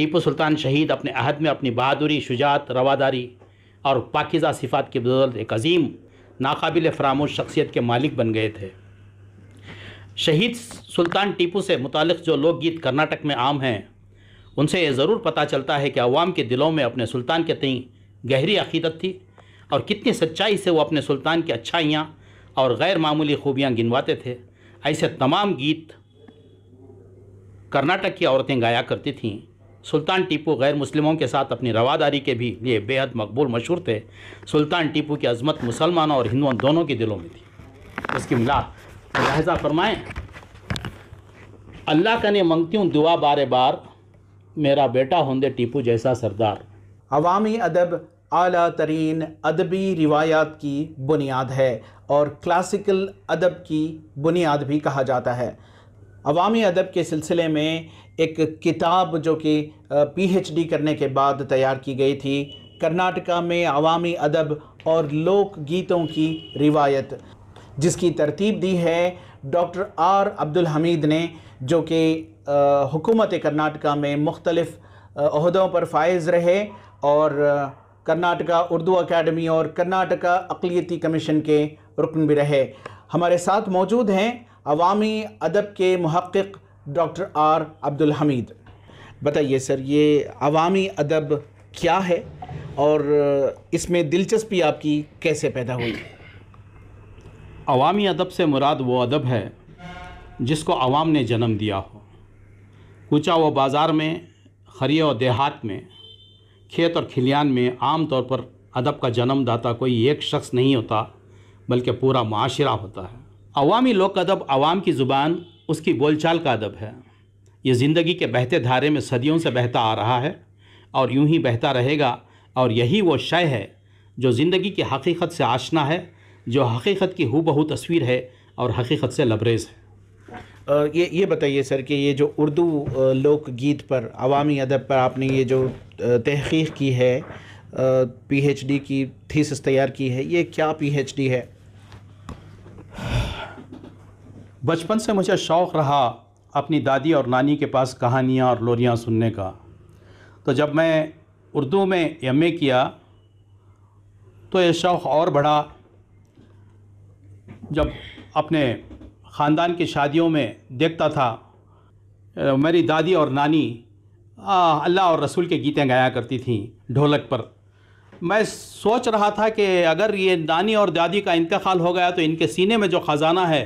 टीपू सुल्तान शहीद अपने अहद में अपनी बहादुरी शुजात रवादारी और पाकिज़ा सिफात की बदौलत एक अजीम नाकबिल फरामोश शख्सियत के मालिक बन गए थे शहीद सुल्तान टीपू से मुतक़ जो लोकगीत कर्नाटक में आम हैं उनसे ये ज़रूर पता चलता है कि अवाम के दिलों में अपने सुल्तान के तई गहरी अकीदत थी और कितनी सच्चाई से वो अपने सुल्तान की अच्छाइयाँ और गैर मामूली खूबियाँ गिनवाते थे ऐसे तमाम गीत कर्नाटक की औरतें गाया करती थीं सुल्तान टीपू गैर मुस्लिमों के साथ अपनी रवादारी के भी लिए बेहद मकबूल मशहूर थे सुल्तान टीपू की अजमत मुसलमानों और हिंदुओं दोनों के दिलों में थी उसकी मिला लहजा फरमाएँ अल्लाह का ने मंगती हूँ दुआ बार बार मेरा बेटा होंदे टीपू जैसा सरदार अवामी अदब अली तरीन अदबी रिवायात की बुनियाद है और क्लासिकल अदब की बुनियाद भी कहा जाता है अवामी अदब के सिलसिले में एक किताब जो कि पीएचडी करने के बाद तैयार की गई थी कर्नाटका में आवामी अदब और लोक गीतों की रिवायत जिसकी तरतीब दी है डॉक्टर आर अब्दुल हमीद ने जो कि हुकूमत कर्नाटका में मुख्तलफ़ अहदों पर फायज़ रहे और कर्नाटका उर्दू अकेडमी और कर्नाटका अकलीती कमीशन के रुकन भी रहे हमारे साथ मौजूद हैं अवामी अदब के महक़ डॉक्टर आर अब्दुल हमीद बताइए सर ये अवामी अदब क्या है और इसमें दिलचस्पी आपकी कैसे पैदा हुई अवामी अदब से मुराद वो अदब है जिसको अवाम ने जन्म दिया हो कूचा व बाज़ार में खरी और देहात में खेत और खिलियान में आम तौर पर अदब का जन्मदाता कोई एक शख्स नहीं होता बल्कि पूरा माशरा होता है अवामी लोक अदब अवाम की ज़ुबान उसकी बोलचाल का अदब है ये ज़िंदगी के बहते धारे में सदियों से बहता आ रहा है और यूं ही बहता रहेगा और यही वो शय है जो ज़िंदगी की हकीकत से आशना है जो हकीकत की हु तस्वीर है और हकीकत से लबरेज है ये ये बताइए सर कि ये जो उर्दू लोक गीत पर अवामी अदब पर आपने ये जो तहकीक की है पीएचडी की थीसिस तैयार की है ये क्या पीएचडी है बचपन से मुझे शौक़ रहा अपनी दादी और नानी के पास कहानियाँ और लोरियाँ सुनने का तो जब मैं उर्दू में एम किया तो ये शौक़ और बढ़ा जब अपने ख़ानदान की शादियों में देखता था मेरी दादी और नानी अल्लाह और रसूल के गीतें गाया करती थीं ढोलक पर मैं सोच रहा था कि अगर ये नानी और दादी का इंतकाल हो गया तो इनके सीने में जो ख़ज़ाना है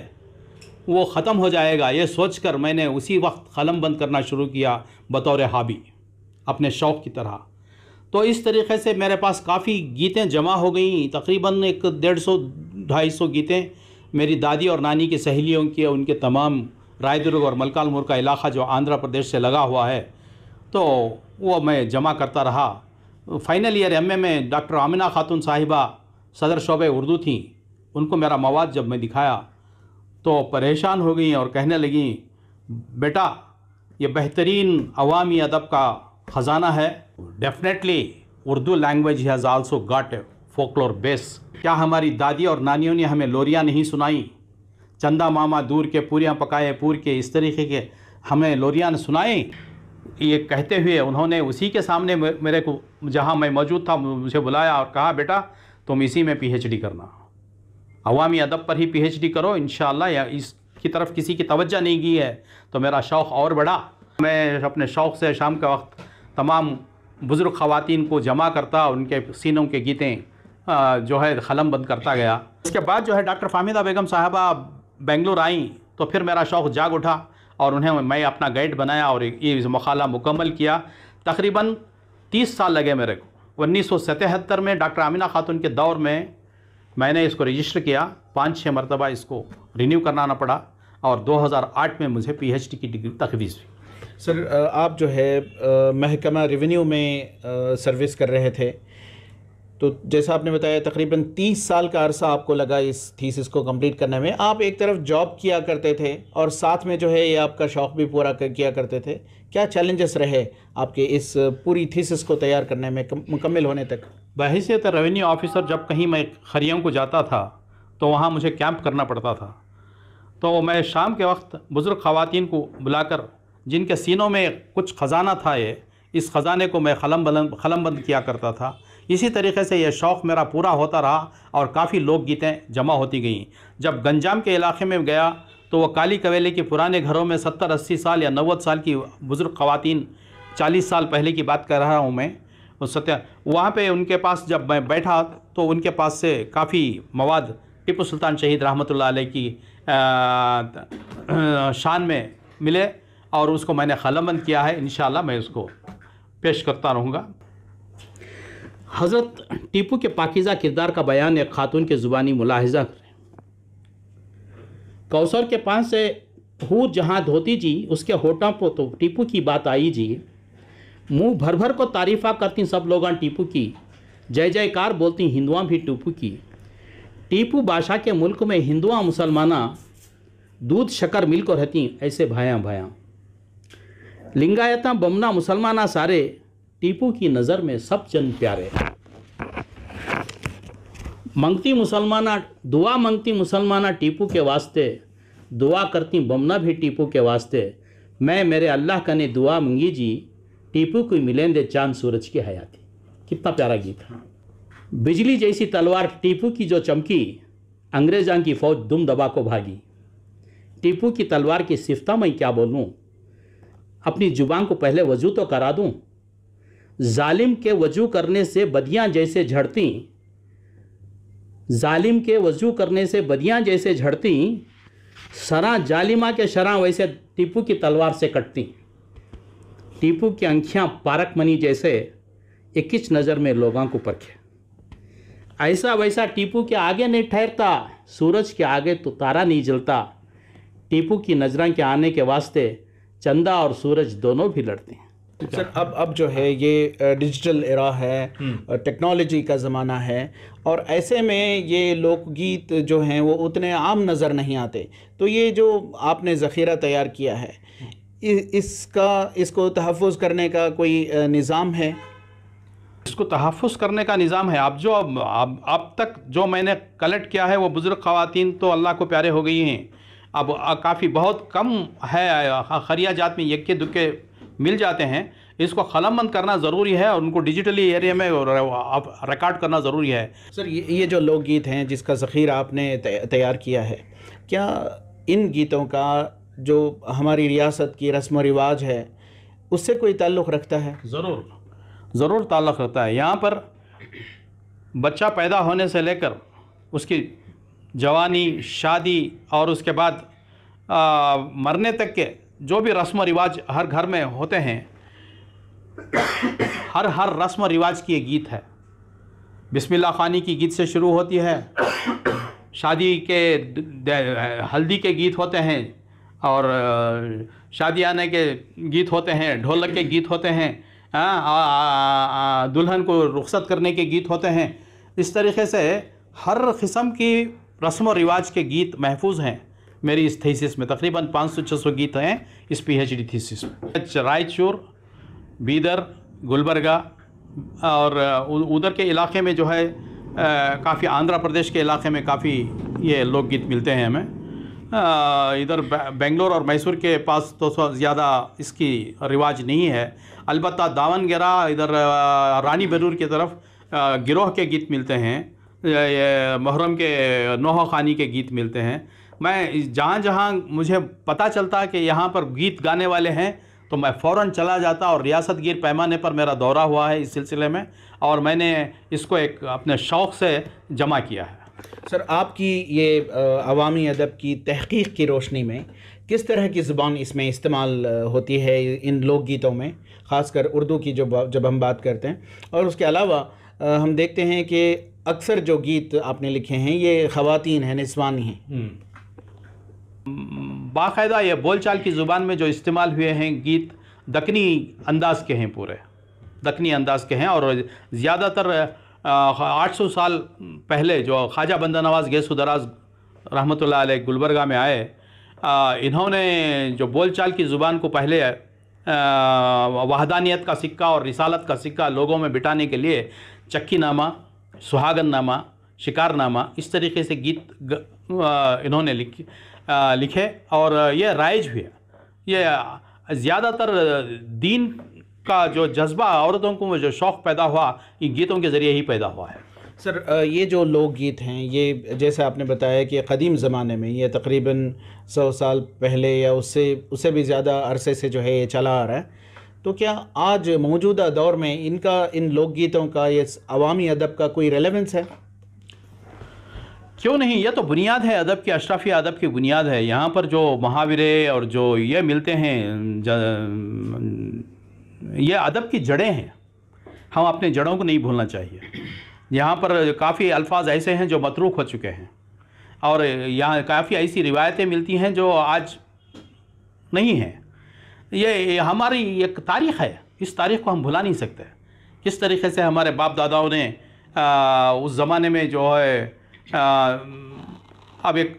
वो ख़त्म हो जाएगा ये सोचकर मैंने उसी वक्त कलम बंद करना शुरू किया बतौर हाबी अपने शौक़ की तरह तो इस तरीके से मेरे पास काफ़ी गीतें जमा हो गई तकरीबन एक डेढ़ सौ ढाई सौ गीतें मेरी दादी और नानी की सहेलियों की उनके तमाम रायदुर्ग और मलकालमुर का इलाका जो आंध्र प्रदेश से लगा हुआ है तो वो मैं जमा करता रहा फाइनल ईयर एम में डॉक्टर आमिना खातून साहिबा सदर शोबे उर्दू थी उनको मेरा मवाद जब मैं दिखाया तो परेशान हो गई और कहने लगी बेटा ये बेहतरीन अवामी अदब का ख़जाना है definitely Urdu language has also got folklore base क्या हमारी दादी और नानियों ने हमें लोरियाँ नहीं सुनाई चंदा मामा दूर के पूरियाँ पकाए पूर के इस तरीके के हमें लोरियाँ ने सुनाई ये कहते हुए उन्होंने उसी के सामने मेरे को जहाँ मैं मौजूद था मुझे बुलाया और कहा बेटा तुम इसी में पीएचडी करना अवामी अदब पर ही पीएचडी करो इन या इसकी तरफ किसी की तवज्जा नहीं की है तो मेरा शौक़ और बढ़ा मैं अपने शौक़ से शाम के वक्त तमाम बुज़ुर्ग ख़वान को जमा करता उनके सीनों के गीतें जो है खलम बंद करता गया इसके बाद जो है डॉक्टर फामिदा बेगम साहबा बेंगलोर आईं तो फिर मेरा शौक़ जाग उठा और उन्हें मैं अपना गाइड बनाया और ये मखाला मुकम्मल किया तकरीबन तीस साल लगे मेरे को उन्नीस में डॉक्टर आमिना खातून के दौर में मैंने इसको रजिस्टर किया पाँच छः मरतबा इसको रिन्यू कराना पड़ा और 2008 में मुझे पीएचडी की डिग्री तकवीज़ हुई सर आप जो है महकमा रेवेन्यू में सर्विस कर रहे थे तो जैसा आपने बताया तकरीबन तीस साल का अरसा आपको लगा इस थीसिस को कंप्लीट करने में आप एक तरफ जॉब किया करते थे और साथ में जो है ये आपका शौक़ भी पूरा कर, किया करते थे क्या चैलेंजेस रहे आपके इस पूरी थीसिस को तैयार करने में मुकम्मल होने तक बहसीत रेवेन्यू ऑफिसर जब कहीं मैं खरियम को जाता था तो वहाँ मुझे कैंप करना पड़ता था तो मैं शाम के वक्त बुज़ुर्ग ख़वान को बुलाकर जिनके सीनों में कुछ ख़जाना था ये इस ख़जाने को मैं खलम बलम खलम बंद किया करता था इसी तरीके से यह शौक़ मेरा पूरा होता रहा और काफ़ी लोकगीतें जमा होती गईं जब गंजाम के इलाके में गया तो वह काली कवेले के पुराने घरों में सत्तर अस्सी साल या नव्वद साल की बुज़ुर्ग खातन चालीस साल पहले की बात कर रहा हूँ मैं उस सत्य वहाँ पे उनके पास जब मैं बैठा तो उनके पास से काफ़ी मवाद टिपू सुल्तान शहीद रहमत की शान में मिले और उसको मैंने ख़लमंद किया है इन मैं उसको पेश करता रहूँगा हज़रत टीपू के पाकिज़ा किरदार का बयान एक खातून के ज़ुबानी मुलाहजा करें कौसर के पास से हूँ जहाँ धोती जी उसके होठों पर तो टीपू की बात आई जी मुंह भर भर को तारीफ़ा करती सब लोग टीपू की जय जयकार बोलती हिंदुआ भी टीपू की टीपू बादशाह के मुल्क में हिंदुआ मुसलमाना दूध शकर मिल को रहती ऐसे भाया भाया लिंगायता बमना मुसलमाना सारे टीपू की नज़र में सब जन प्यारे मंगती मुसलमाना दुआ मंगती मुसलमाना टीपू के वास्ते दुआ करती बमना भी टीपू के वास्ते मैं मेरे अल्लाह का ने दुआ मंगी जी टीपू को मिलेंदे चांद सूरज की हयाती कितना प्यारा गीत है बिजली जैसी तलवार टीपू की जो चमकी अंग्रेजा की फौज दुम दबा को भागी टीपू की तलवार की सिफता मैं क्या बोलूँ अपनी जुबान को पहले वजू तो करा दूँ जालिम के वजू करने से बदियाँ जैसे झड़ती जालिम के वजू करने से बदियाँ जैसे झड़ती सरा जालिमा के शरा वैसे टीपू की तलवार से कटती टीपू की अंखियाँ पारक मनी जैसे एक किच नज़र में लोगों को परखे ऐसा वैसा टीपू के आगे नहीं ठहरता सूरज के आगे तो तारा नहीं जलता टीपू की नजर के आने के वास्ते चंदा और सूरज दोनों भी लड़ते हैं सर अब अब जो है ये डिजिटल एरा है टेक्नोलॉजी हम्म। का ज़माना है और ऐसे में ये लोकगीत जो हैं वो उतने आम नज़र नहीं आते तो ये जो आपने ज़ख़ीरा तैयार किया है इसका इसको तहफ़ करने का कोई निज़ाम है इसको तहफ़ करने का निज़ाम है आप जो अब अब अब तक जो मैंने कलेक्ट किया है वो बुज़ुर्ग ख़वान तो अल्लाह को प्यारे हो गई हैं अब काफ़ी बहुत कम है खरिया जात में यक्के दुक्के मिल जाते हैं इसको बंद करना ज़रूरी है और उनको डिजिटली एरिया में रिकॉर्ड करना ज़रूरी है सर ये ये जो लोकगीत हैं जिसका ज़ख़ीरा आपने तैयार किया है क्या इन गीतों का जो हमारी रियासत की रस्म रिवाज है उससे कोई ताल्लुक़ रखता है ज़रूर ज़रूर ताल्लुक़ रखता है यहाँ पर बच्चा पैदा होने से लेकर उसकी जवानी शादी और उसके बाद आ, मरने तक के जो भी रस्म रिवाज हर घर में होते हैं हर हर रस्म रिवाज की एक गीत है बिस्मिल्लाह खानी की गीत से शुरू होती है शादी के हल्दी के गीत होते हैं और शादी आने के गीत होते हैं ढोलक के गीत होते हैं दुल्हन को रुखसत करने के गीत होते हैं इस तरीके से हर किस्म की रस्म व रिवाज के गीत महफूज हैं मेरी इस थीसिस में तकरीबन 500-600 गीत हैं इस पीएचडी थीसिस में रायचूर बीदर गुलबर्गा और उधर के इलाके में जो है काफ़ी आंध्र प्रदेश के इलाके में काफ़ी ये लोकगीत मिलते हैं हमें इधर बेंगलोर और मैसूर के पास तो ज़्यादा इसकी रिवाज नहीं है अलबत् दावनगरा इधर रानी बरूर की तरफ गिरोह के गीत मिलते हैं मुहर्रम के नोह खानी के गीत मिलते हैं मैं जहाँ जहाँ मुझे पता चलता कि यहाँ पर गीत गाने वाले हैं तो मैं फ़ौर चला जाता और रियासत गिर पैमाने पर मेरा दौरा हुआ है इस सिलसिले में और मैंने इसको एक अपने शौक़ से जमा किया है सर आपकी ये अवामी अदब की तहकीक की रोशनी में किस तरह की ज़ुबान इसमें इस्तेमाल होती है इन लोकगीतों में ख़ासकर उर्दू की जो जब हम बात करते हैं और उसके अलावा हम देखते हैं कि अक्सर जो गीत आपने लिखे हैं ये ख़वातीन हैं निस्वानी हैं हम्म। बाकायदा ये बोलचाल की ज़ुबान में जो इस्तेमाल हुए हैं गीत दखनी अंदाज के हैं पूरे दखनी अंदाज के हैं और ज़्यादातर 800 साल पहले जो ख्वाजा बंदा नवाज़ गैसू दराज रहमत गुलबरगा में आए इन्होंने जो बोलचाल की ज़ुबान को पहले वहदानियत का सिक्का और रिसालत का सिक्का लोगों में बिठाने के लिए चक्की नामा सुहागन नामा शिकारनामा इस तरीके से गीत ग, आ, इन्होंने लिखी लिखे और यह राइज हुए ये ज़्यादातर दीन का जो जज्बा औरतों को जो शौक़ पैदा हुआ इन गीतों के ज़रिए ही पैदा हुआ है सर ये जो लोकगीत हैं ये जैसे आपने बताया कि कदीम ज़माने में ये तकरीबन सौ साल पहले या उससे उससे भी ज़्यादा अरसे से जो है ये चला आ रहा है तो क्या आज मौजूदा दौर में इनका इन लोकगीतों का ये अवामी अदब का कोई रेलेवेंस है क्यों नहीं यह तो बुनियाद है अदब की अशरफिया अदब की बुनियाद है यहाँ पर जो मुहावरे और जो ये मिलते हैं यह अदब की जड़ें हैं हम अपने जड़ों को नहीं भूलना चाहिए यहाँ पर काफ़ी अल्फाज ऐसे हैं जो मतरूक हो चुके हैं और यहाँ काफ़ी ऐसी रिवायतें मिलती हैं जो आज नहीं हैं ये हमारी एक तारीख़ है इस तारीख़ को हम भुला नहीं सकते किस तरीके से हमारे बाप दादाओं ने आ, उस ज़माने में जो है अब एक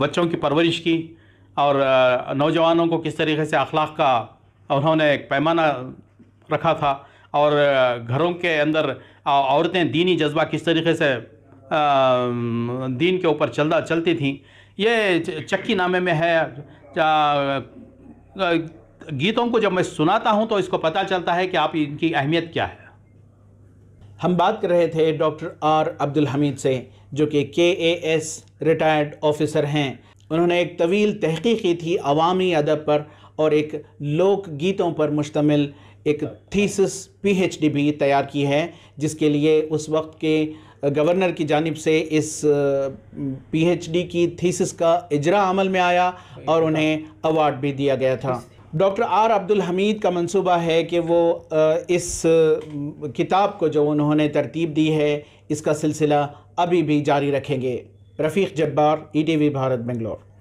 बच्चों की परवरिश की और नौजवानों को किस तरीके से अखलाक का उन्होंने एक पैमाना रखा था और घरों के अंदर औरतें दीनी जज्बा किस तरीके से दीन के ऊपर चलता चलती थी ये चक्की नामे में है गीतों को जब मैं सुनाता हूँ तो इसको पता चलता है कि आप इनकी अहमियत क्या है हम बात कर रहे थे डॉक्टर आर अब्दुल हमीद से जो कि के ए एस रिटायर्ड ऑफिसर हैं उन्होंने एक तवील तहकी की थी अवामी अदब पर और एक लोक गीतों पर मुश्तमिल एक थीसिस पीएचडी भी तैयार की है जिसके लिए उस वक्त के गवर्नर की जानब से इस पीएचडी की थीसिस का इजरा अमल में आया और तो उन्हें अवार्ड भी दिया गया था डॉक्टर आर अब्दुल हमीद का मंसूबा है कि वो इस किताब को जो उन्होंने तरतीब दी है इसका सिलसिला अभी भी जारी रखेंगे Rafiq Jabbar E T V Bharat Bangalore